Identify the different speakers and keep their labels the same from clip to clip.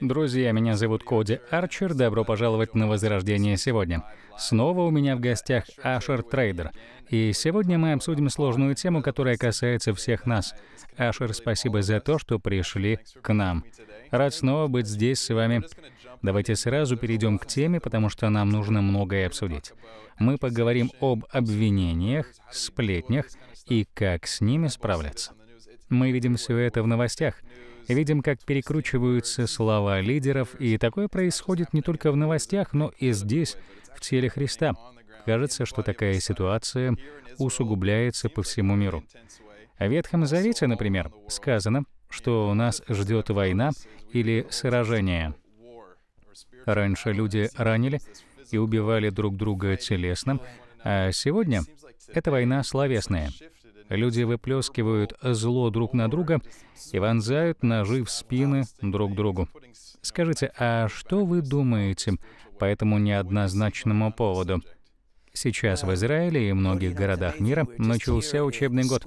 Speaker 1: Друзья, меня зовут Коди Арчер, добро пожаловать на Возрождение сегодня. Снова у меня в гостях Ашер Трейдер. И сегодня мы обсудим сложную тему, которая касается всех нас. Ашер, спасибо за то, что пришли к нам. Рад снова быть здесь с вами. Давайте сразу перейдем к теме, потому что нам нужно многое обсудить. Мы поговорим об обвинениях, сплетнях и как с ними справляться. Мы видим все это в новостях, видим, как перекручиваются слова лидеров, и такое происходит не только в новостях, но и здесь, в теле Христа. Кажется, что такая ситуация усугубляется по всему миру. В Ветхом Завете, например, сказано, что у нас ждет война или сражение. Раньше люди ранили и убивали друг друга телесно, а сегодня это война словесная. Люди выплескивают зло друг на друга и вонзают ножи в спины друг другу. Скажите, а что вы думаете по этому неоднозначному поводу? Сейчас в Израиле и многих городах мира начался учебный год.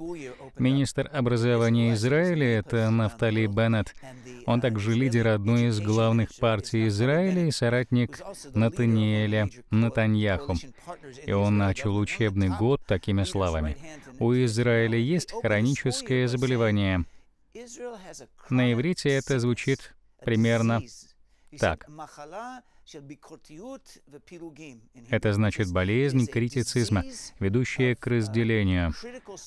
Speaker 1: Министр образования Израиля — это Нафтали Беннет. Он также лидер одной из главных партий Израиля и соратник Натаниэля Натаньяху. И он начал учебный год такими словами. «У Израиля есть хроническое заболевание». На иврите это звучит примерно так. Это значит болезнь критицизма, ведущая к разделению.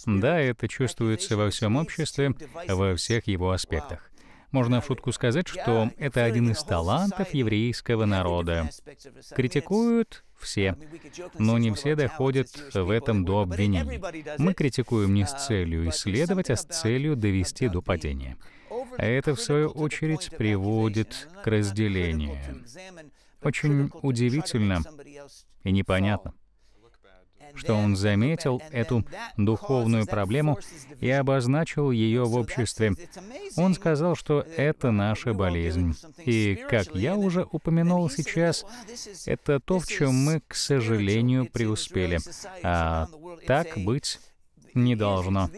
Speaker 1: Да, это чувствуется во всем обществе, во всех его аспектах. Можно в шутку сказать, что это один из талантов еврейского народа. Критикуют все, но не все доходят в этом до обвинений. Мы критикуем не с целью исследовать, а с целью довести до падения. А это, в свою очередь, приводит к разделению. Очень удивительно и непонятно, что он заметил эту духовную проблему и обозначил ее в обществе. Он сказал, что это наша болезнь. И, как я уже упомянул сейчас, это то, в чем мы, к сожалению, преуспели. А так быть не должно.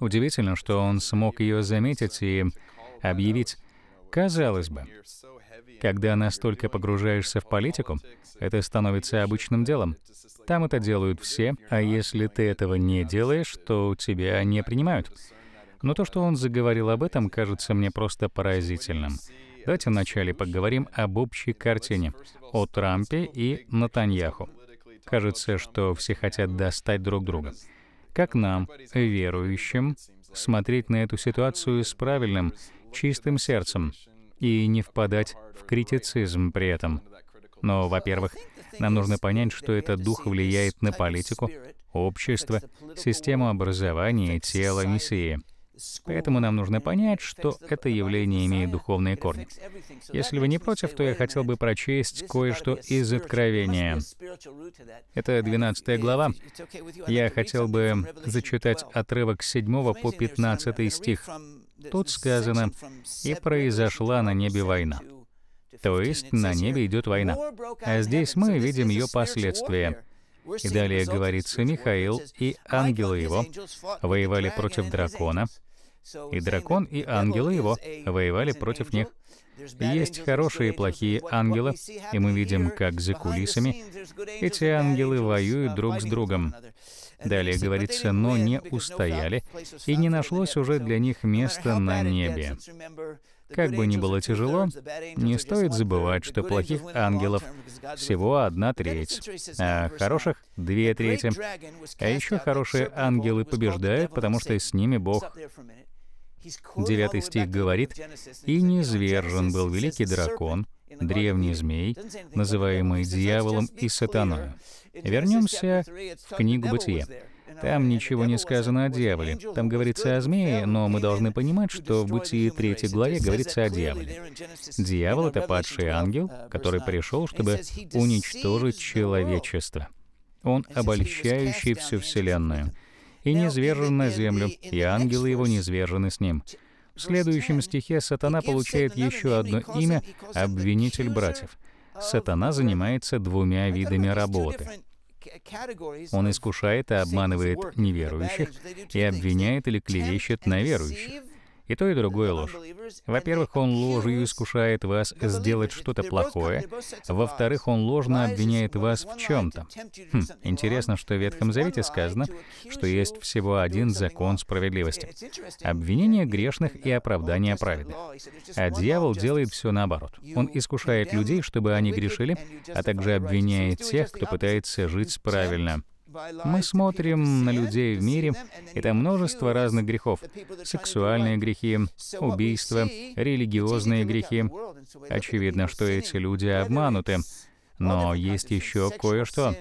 Speaker 1: Удивительно, что он смог ее заметить и объявить Казалось бы, когда настолько погружаешься в политику, это становится обычным делом. Там это делают все, а если ты этого не делаешь, то тебя не принимают. Но то, что он заговорил об этом, кажется мне просто поразительным. Давайте вначале поговорим об общей картине, о Трампе и Натаньяху. Кажется, что все хотят достать друг друга. Как нам, верующим, смотреть на эту ситуацию с правильным чистым сердцем и не впадать в критицизм при этом. Но, во-первых, нам нужно понять, что этот дух влияет на политику, общество, систему образования, тело Мессии. Поэтому нам нужно понять, что это явление имеет духовные корни. Если вы не против, то я хотел бы прочесть кое-что из Откровения. Это 12 глава. Я хотел бы зачитать отрывок с 7 по 15 стих. Тут сказано, «И произошла на небе война». То есть на небе идет война. А здесь мы видим ее последствия. И далее говорится, Михаил и ангелы его воевали против дракона, и дракон и ангелы его воевали против них. Есть хорошие и плохие ангелы, и мы видим, как за кулисами эти ангелы воюют друг с другом. Далее говорится, но не устояли, и не нашлось уже для них места на небе. Как бы ни было тяжело, не стоит забывать, что плохих ангелов всего одна треть, а хороших — две трети. А еще хорошие ангелы побеждают, потому что с ними Бог. Девятый стих говорит, «И низвержен был великий дракон, древний змей, называемый дьяволом и сатаной». Вернемся в книгу «Бытие». Там ничего не сказано о дьяволе. Там говорится о змее, но мы должны понимать, что в Бытии 3 главе говорится о дьяволе. Дьявол — это падший ангел, который пришел, чтобы уничтожить человечество. Он обольщающий всю Вселенную и низвержен на землю, и ангелы его низвержены с ним. В следующем стихе сатана получает еще одно имя — обвинитель братьев — сатана занимается двумя видами работы. Он искушает и обманывает неверующих и обвиняет или клевещет на верующих. И то, и другое ложь. Во-первых, он ложью искушает вас сделать что-то плохое. Во-вторых, он ложно обвиняет вас в чем-то. Хм, интересно, что в Ветхом Завете сказано, что есть всего один закон справедливости. Обвинение грешных и оправдание праведных. А дьявол делает все наоборот. Он искушает людей, чтобы они грешили, а также обвиняет тех, кто пытается жить правильно. Мы смотрим на людей в мире, и там множество разных грехов. Сексуальные грехи, убийства, религиозные грехи. Очевидно, что эти люди обмануты. Но есть еще кое-что.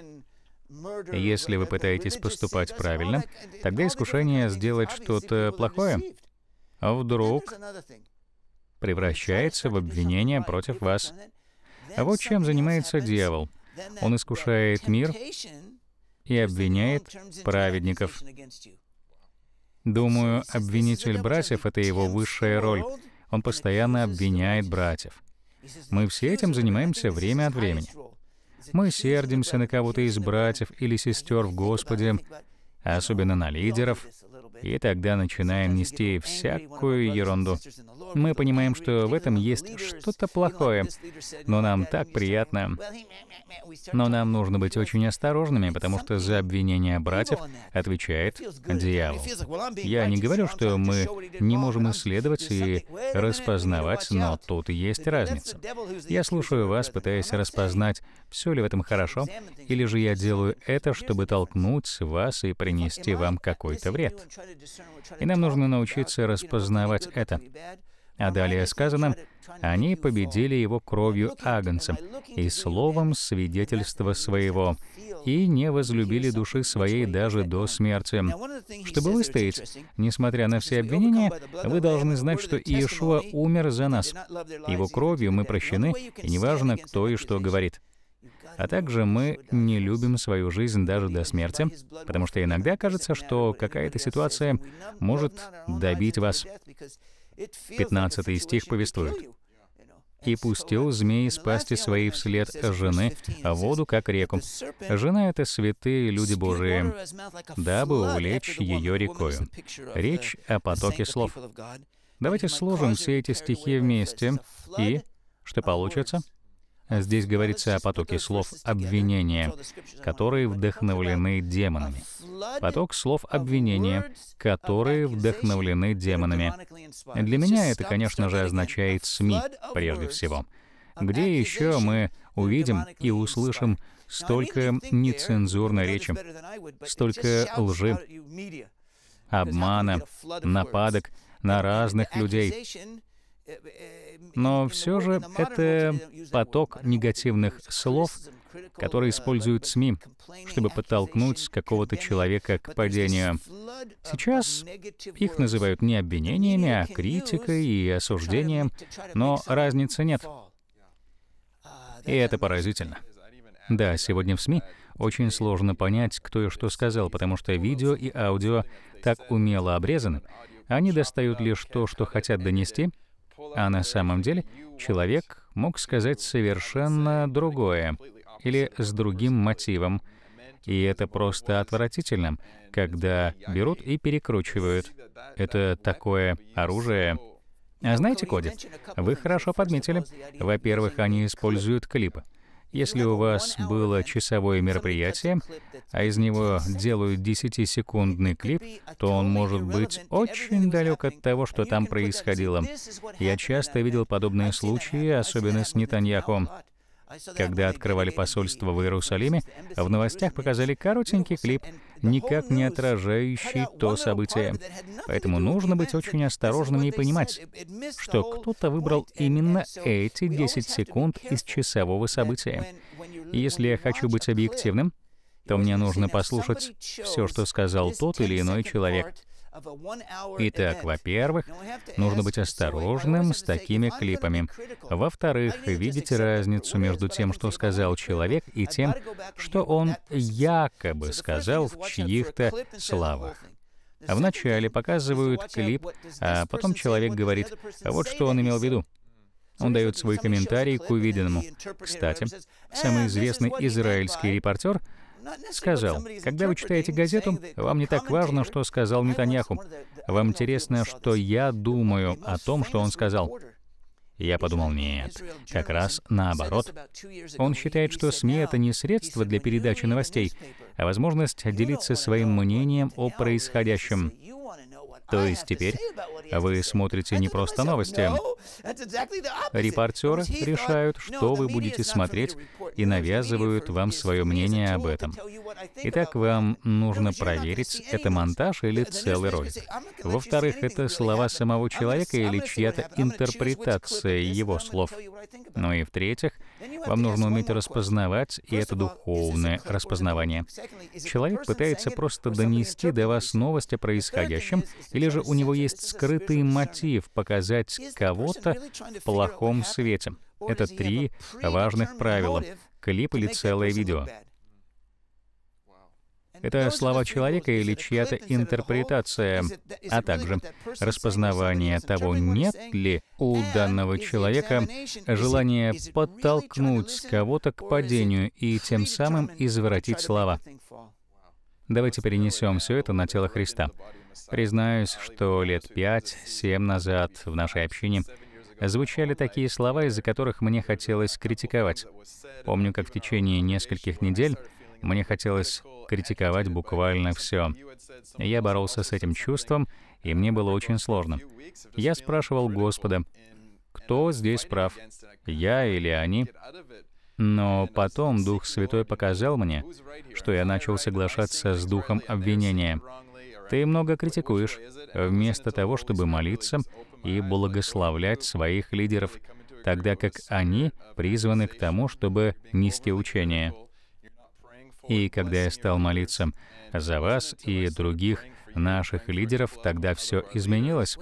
Speaker 1: Если вы пытаетесь поступать правильно, тогда искушение сделать что-то плохое а вдруг превращается в обвинение против вас. А вот чем занимается дьявол. Он искушает мир и обвиняет праведников. Думаю, обвинитель братьев — это его высшая роль. Он постоянно обвиняет братьев. Мы все этим занимаемся время от времени. Мы сердимся на кого-то из братьев или сестер в Господе, особенно на лидеров, и тогда начинаем нести всякую ерунду. Мы понимаем, что в этом есть что-то плохое, но нам так приятно. Но нам нужно быть очень осторожными, потому что за обвинение братьев отвечает дьявол. Я не говорю, что мы не можем исследовать и распознавать, но тут есть разница. Я слушаю вас, пытаясь распознать, все ли в этом хорошо, или же я делаю это, чтобы толкнуть вас и принести вам какой-то вред. И нам нужно научиться распознавать это. А далее сказано, «Они победили его кровью Агнца и словом свидетельства своего, и не возлюбили души своей даже до смерти». Чтобы выстоять, несмотря на все обвинения, вы должны знать, что Иешуа умер за нас. Его кровью мы прощены, и неважно, кто и что говорит. А также мы не любим свою жизнь даже до смерти, потому что иногда кажется, что какая-то ситуация может добить вас. 15 стих повествует. «И пустил змеи с пасти своей вслед жены, а воду как реку. Жена — это святые люди Божии, дабы увлечь ее рекою». Речь о потоке слов. Давайте сложим все эти стихи вместе, и что получится? Здесь говорится о потоке слов обвинения, которые вдохновлены демонами. Поток слов обвинения, которые вдохновлены демонами. Для меня это, конечно же, означает СМИ прежде всего. Где еще мы увидим и услышим столько нецензурной речи, столько лжи, обмана, нападок на разных людей? Но все же это поток негативных слов, которые используют СМИ, чтобы подтолкнуть какого-то человека к падению. Сейчас их называют не обвинениями, а критикой и осуждением, но разницы нет. Uh, и это поразительно. Да, сегодня в СМИ очень сложно понять, кто и что сказал, потому что видео и аудио так умело обрезаны, они достают лишь то, что хотят донести — а на самом деле человек мог сказать совершенно другое или с другим мотивом. И это просто отвратительно, когда берут и перекручивают. Это такое оружие. А знаете, Коди, вы хорошо подметили. Во-первых, они используют клипы. Если у вас было часовое мероприятие, а из него делают 10-секундный клип, то он может быть очень далек от того, что там происходило. Я часто видел подобные случаи, особенно с Нетаньяху. Когда открывали посольство в Иерусалиме, в новостях показали коротенький клип — никак не отражающий то событие. Поэтому нужно быть очень осторожными и понимать, что кто-то выбрал именно эти 10 секунд из часового события. если я хочу быть объективным, то мне нужно послушать все, что сказал тот или иной человек, Итак, во-первых, нужно быть осторожным с такими клипами. Во-вторых, видите разницу между тем, что сказал человек, и тем, что он якобы сказал в чьих-то словах. Вначале показывают клип, а потом человек говорит, вот что он имел в виду. Mm. Он дает свой комментарий к увиденному. Кстати, самый ah, известный израильский репортер сказал, когда вы читаете газету, вам не так важно, что сказал Нетаньяху. Вам интересно, что я думаю о том, что он сказал. Я подумал, нет, как раз наоборот. Он считает, что СМИ — это не средство для передачи новостей, а возможность делиться своим мнением о происходящем. То есть теперь вы смотрите не просто новости. Репортеры решают, что вы будете смотреть, и навязывают вам свое мнение об этом. Итак, вам нужно проверить, это монтаж или целый ролик. Во-вторых, это слова самого человека или чья-то интерпретация его слов. Ну и в-третьих, вам нужно уметь распознавать, и это духовное распознавание. Человек пытается просто донести до вас новость о происходящем, или же у него есть скрытый мотив показать кого-то в плохом свете. Это три важных правила — клип или целое видео. Это слова человека или чья-то интерпретация, а также распознавание того, нет ли у данного человека желания подтолкнуть кого-то к падению и тем самым извратить слова. Давайте перенесем все это на тело Христа. Признаюсь, что лет пять-семь назад в нашей общине звучали такие слова, из-за которых мне хотелось критиковать. Помню, как в течение нескольких недель мне хотелось критиковать буквально все. Я боролся с этим чувством, и мне было очень сложно. Я спрашивал Господа, кто здесь прав, я или они? Но потом Дух Святой показал мне, что я начал соглашаться с духом обвинения. Ты много критикуешь, вместо того, чтобы молиться и благословлять своих лидеров, тогда как они призваны к тому, чтобы нести учение. И когда я стал молиться за вас и других наших лидеров, тогда все изменилось.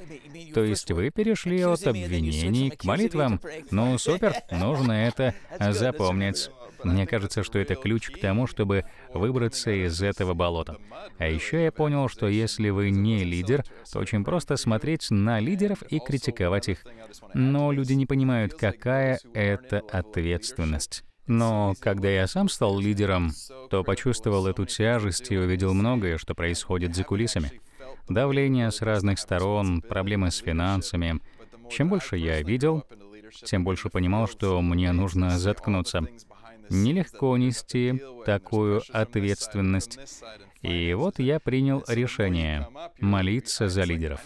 Speaker 1: То есть вы перешли от обвинений к молитвам. Ну, супер, нужно это запомнить. Мне кажется, что это ключ к тому, чтобы выбраться из этого болота. А еще я понял, что если вы не лидер, то очень просто смотреть на лидеров и критиковать их. Но люди не понимают, какая это ответственность. Но когда я сам стал лидером, то почувствовал эту тяжесть и увидел многое, что происходит за кулисами. Давление с разных сторон, проблемы с финансами. Чем больше я видел, тем больше понимал, что мне нужно заткнуться. Нелегко нести такую ответственность. И вот я принял решение молиться за лидеров.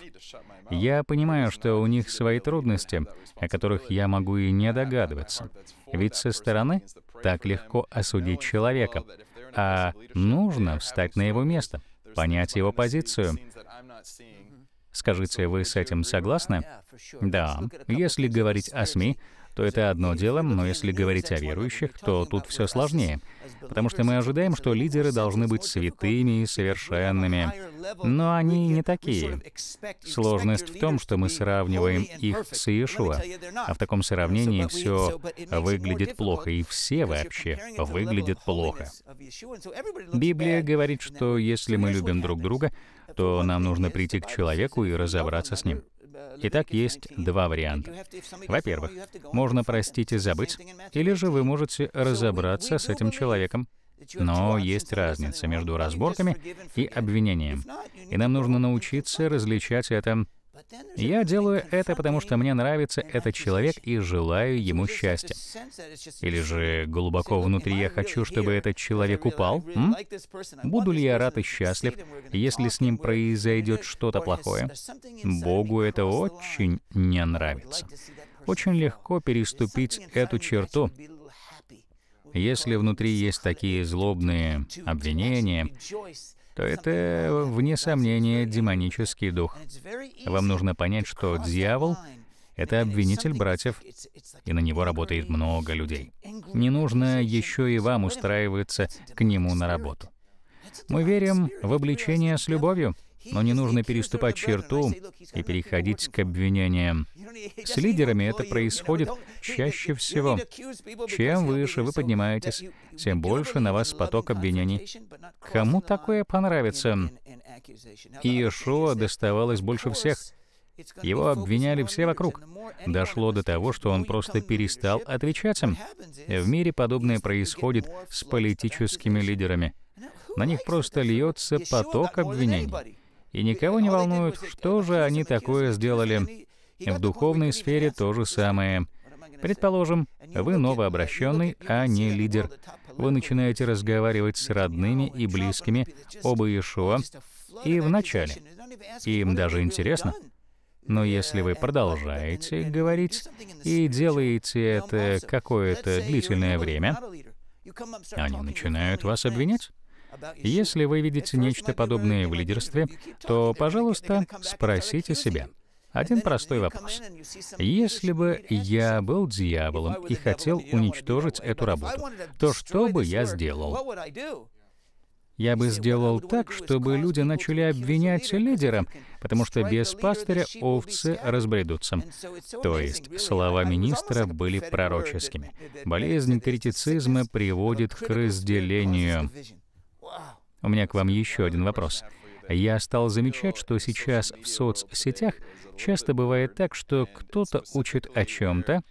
Speaker 1: Я понимаю, что у них свои трудности, о которых я могу и не догадываться. Ведь со стороны так легко осудить человека, а нужно встать на его место, понять его позицию. Скажите, вы с этим согласны? Да. Если говорить о СМИ, то это одно дело, но если говорить о верующих, то тут все сложнее, потому что мы ожидаем, что лидеры должны быть святыми и совершенными, но они не такие. Сложность в том, что мы сравниваем их с Иешуа, а в таком сравнении все выглядит плохо, и все вообще выглядят плохо. Библия говорит, что если мы любим друг друга, то нам нужно прийти к человеку и разобраться с ним. Итак, есть два варианта. Во-первых, можно простить и забыть, или же вы можете разобраться с этим человеком, но есть разница между разборками и обвинением, и нам нужно научиться различать это я делаю это, потому что мне нравится этот человек и желаю ему счастья. Или же глубоко внутри я хочу, чтобы этот человек упал? М? Буду ли я рад и счастлив, если с ним произойдет что-то плохое? Богу это очень не нравится. Очень легко переступить эту черту. Если внутри есть такие злобные обвинения, то это, э, вне сомнения, демонический дух. Вам нужно понять, что дьявол — это обвинитель братьев, и на него работает много людей. Не нужно еще и вам устраиваться к нему на работу. Мы верим в обличение с любовью. Но не нужно переступать черту и переходить к обвинениям. С лидерами это происходит чаще всего. Чем выше вы поднимаетесь, тем больше на вас поток обвинений. Кому такое понравится? Иешуа доставалось больше всех. Его обвиняли все вокруг. Дошло до того, что он просто перестал отвечать им. В мире подобное происходит с политическими лидерами. На них просто льется поток обвинений и никого не волнует, что же они такое сделали. В духовной сфере то же самое. Предположим, вы новообращенный, а не лидер. Вы начинаете разговаривать с родными и близкими об Иешуа, и вначале Им даже интересно. Но если вы продолжаете говорить и делаете это какое-то длительное время, они начинают вас обвинять. Если вы видите нечто подобное в лидерстве, то, пожалуйста, спросите себя. Один простой вопрос. Если бы я был дьяволом и хотел уничтожить эту работу, то что бы я сделал? Я бы сделал так, чтобы люди начали обвинять лидера, потому что без пастыря овцы разбредутся. То есть слова министра были пророческими. Болезнь критицизма приводит к разделению. У меня к вам еще один вопрос. Я стал замечать, что сейчас в соцсетях часто бывает так, что кто-то учит о чем-то,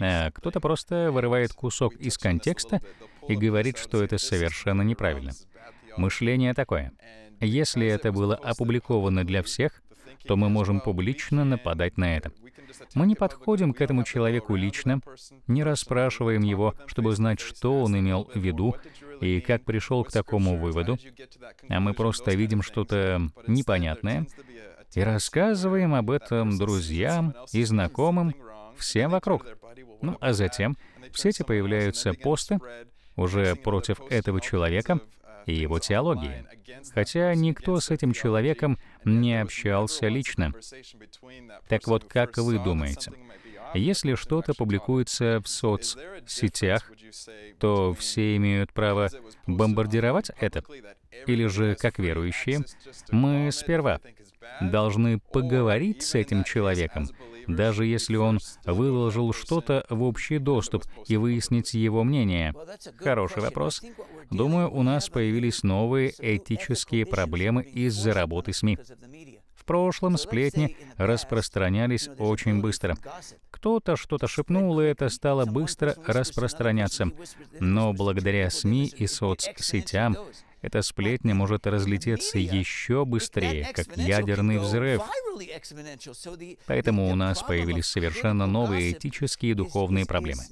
Speaker 1: а кто-то просто вырывает кусок из контекста и говорит, что это совершенно неправильно. Мышление такое. Если это было опубликовано для всех, то мы можем публично нападать на это. Мы не подходим к этому человеку лично, не расспрашиваем его, чтобы знать, что он имел в виду и как пришел к такому выводу, а мы просто видим что-то непонятное и рассказываем об этом друзьям и знакомым, всем вокруг. Ну а затем в сети появляются посты уже против этого человека, и его теологии, хотя никто с этим человеком не общался лично. Так вот, как вы думаете, если что-то публикуется в соцсетях, то все имеют право бомбардировать это? Или же, как верующие, мы сперва должны поговорить с этим человеком, даже если он выложил что-то в общий доступ и выяснить его мнение? Хороший вопрос. Думаю, у нас появились новые этические проблемы из-за работы СМИ. В прошлом сплетни распространялись очень быстро. Кто-то что-то шепнул, и это стало быстро распространяться. Но благодаря СМИ и соцсетям эта сплетня может разлететься еще быстрее, как ядерный взрыв. Поэтому у нас появились совершенно новые этические и духовные проблемы.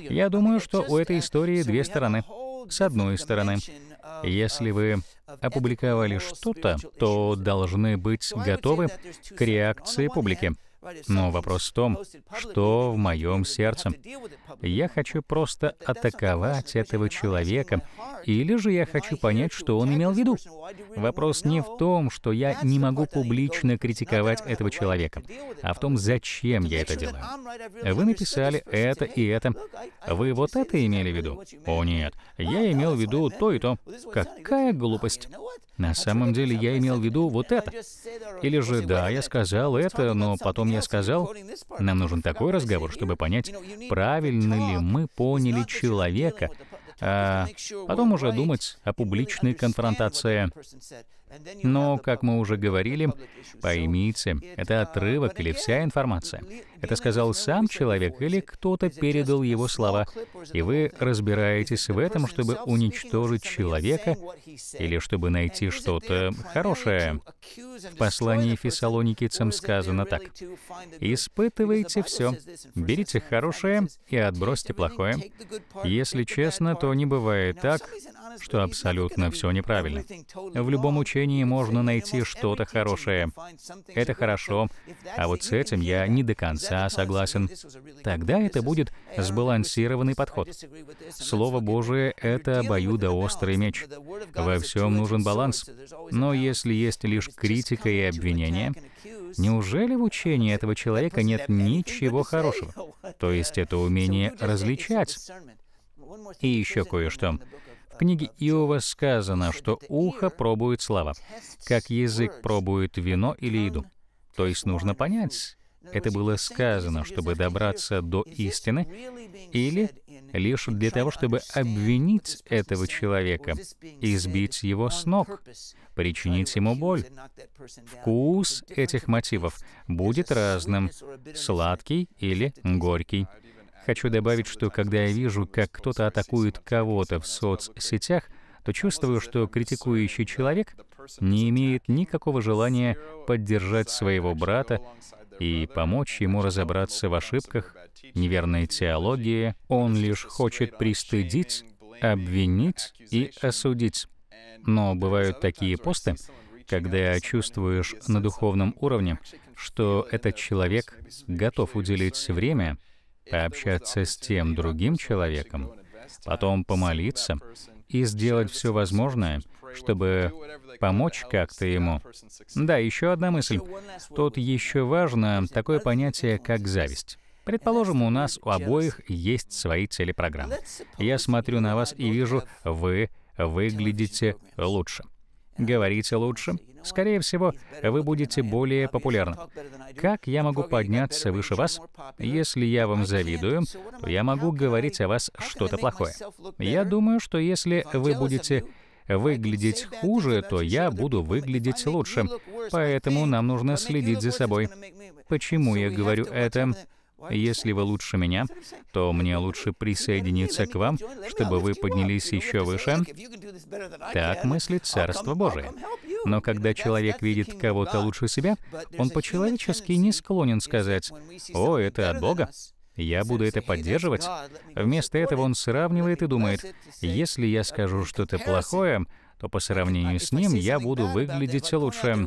Speaker 1: Я думаю, что у этой истории две стороны. С одной стороны, если вы опубликовали что-то, то должны быть готовы к реакции публики. Но вопрос в том, что в моем сердце. Я хочу просто атаковать этого человека, или же я хочу понять, что он имел в виду. Вопрос не в том, что я не могу публично критиковать этого человека, а в том, зачем я это делаю. Вы написали это и это. Вы вот это имели в виду? О нет, я имел в виду то и то. Какая глупость. На самом деле я имел в виду вот это. Или же, да, я сказал это, но потом я сказал, нам нужен такой разговор, чтобы понять, правильно ли мы поняли человека, а потом уже думать о публичной конфронтации. Но, как мы уже говорили, поймите, это отрывок или вся информация. Это сказал сам человек или кто-то передал его слова, и вы разбираетесь в этом, чтобы уничтожить человека или чтобы найти что-то хорошее. В послании фессалоникийцам сказано так. «Испытывайте все, берите хорошее и отбросьте плохое. Если честно, то не бывает так, что абсолютно все неправильно. В любом учении можно найти что-то хорошее. Это хорошо, а вот с этим я не до конца да, согласен. Тогда это будет сбалансированный подход. Слово Божие — это обоюдоострый меч. Во всем нужен баланс. Но если есть лишь критика и обвинение, неужели в учении этого человека нет ничего хорошего? То есть это умение различать. И еще кое-что. В книге Иова сказано, что ухо пробует слова, как язык пробует вино или еду. То есть нужно понять, это было сказано, чтобы добраться до истины, или лишь для того, чтобы обвинить этого человека, избить его с ног, причинить ему боль. Вкус этих мотивов будет разным, сладкий или горький. Хочу добавить, что когда я вижу, как кто-то атакует кого-то в соцсетях, то чувствую, что критикующий человек не имеет никакого желания поддержать своего брата и помочь ему разобраться в ошибках, неверной теологии, он лишь хочет пристыдить, обвинить и осудить. Но бывают такие посты, когда чувствуешь на духовном уровне, что этот человек готов уделить время пообщаться с тем другим человеком, потом помолиться и сделать все возможное, чтобы помочь как-то ему. Да, еще одна мысль. Тут еще важно такое понятие, как зависть. Предположим, у нас у обоих есть свои цели программы. Я смотрю на вас и вижу, вы выглядите лучше. Говорите лучше. Скорее всего, вы будете более популярны. Как я могу подняться выше вас? Если я вам завидую, то я могу говорить о вас что-то плохое. Я думаю, что если вы будете выглядеть хуже, то я буду выглядеть лучше. Поэтому нам нужно следить за собой. Почему я говорю это? Если вы лучше меня, то мне лучше присоединиться к вам, чтобы вы поднялись еще выше. Так мыслит Царство Божие. Но когда человек видит кого-то лучше себя, он по-человечески не склонен сказать «О, это от Бога» я буду это поддерживать. Вместо этого он сравнивает и думает, если я скажу что-то плохое, то по сравнению с ним я буду выглядеть лучше.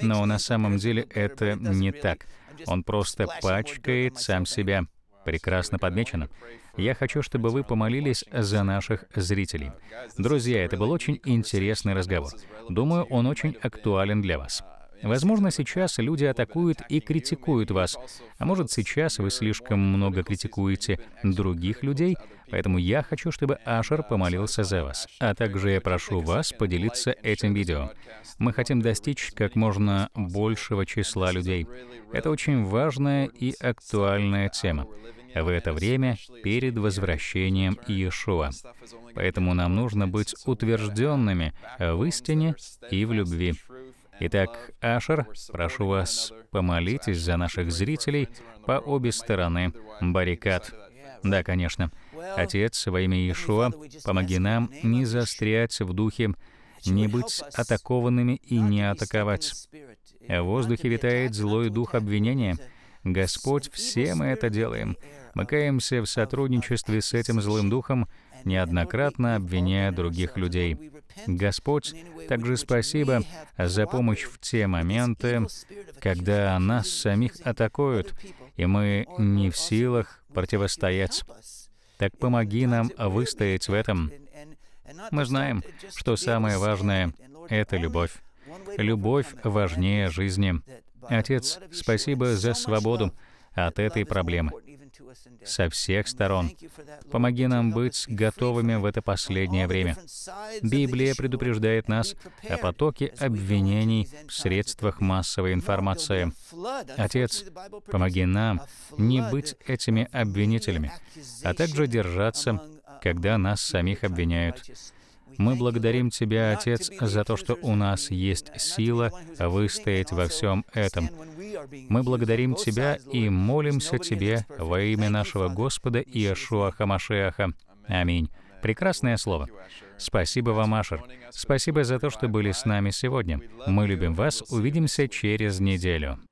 Speaker 1: Но на самом деле это не так. Он просто пачкает сам себя. Прекрасно подмечено. Я хочу, чтобы вы помолились за наших зрителей. Друзья, это был очень интересный разговор. Думаю, он очень актуален для вас. Возможно, сейчас люди атакуют и критикуют вас, а может, сейчас вы слишком много критикуете других людей, поэтому я хочу, чтобы Ашер помолился за вас. А также я прошу вас поделиться этим видео. Мы хотим достичь как можно большего числа людей. Это очень важная и актуальная тема в это время перед возвращением Иешуа. Поэтому нам нужно быть утвержденными в истине и в любви. Итак, Ашер, прошу вас, помолитесь за наших зрителей по обе стороны баррикад. Да, конечно. Отец, во имя Иешуа, помоги нам не застрять в духе, не быть атакованными и не атаковать. В воздухе витает злой дух обвинения. Господь, все мы это делаем. Мы каемся в сотрудничестве с этим злым духом, неоднократно обвиняя других людей. Господь, также спасибо за помощь в те моменты, когда нас самих атакуют, и мы не в силах противостоять. Так помоги нам выстоять в этом. Мы знаем, что самое важное — это любовь. Любовь важнее жизни. Отец, спасибо за свободу от этой проблемы со всех сторон. Помоги нам быть готовыми в это последнее время. Библия предупреждает нас о потоке обвинений в средствах массовой информации. Отец, помоги нам не быть этими обвинителями, а также держаться, uh, когда нас самих обвиняют. Мы благодарим Тебя, Отец, за то, что у нас есть сила выстоять во всем этом. Мы благодарим Тебя и молимся Тебе во имя нашего Господа Иешуа Хамашеаха. Аминь. Прекрасное слово. Спасибо вам, Ашер. Спасибо за то, что были с нами сегодня. Мы любим вас. Увидимся через неделю.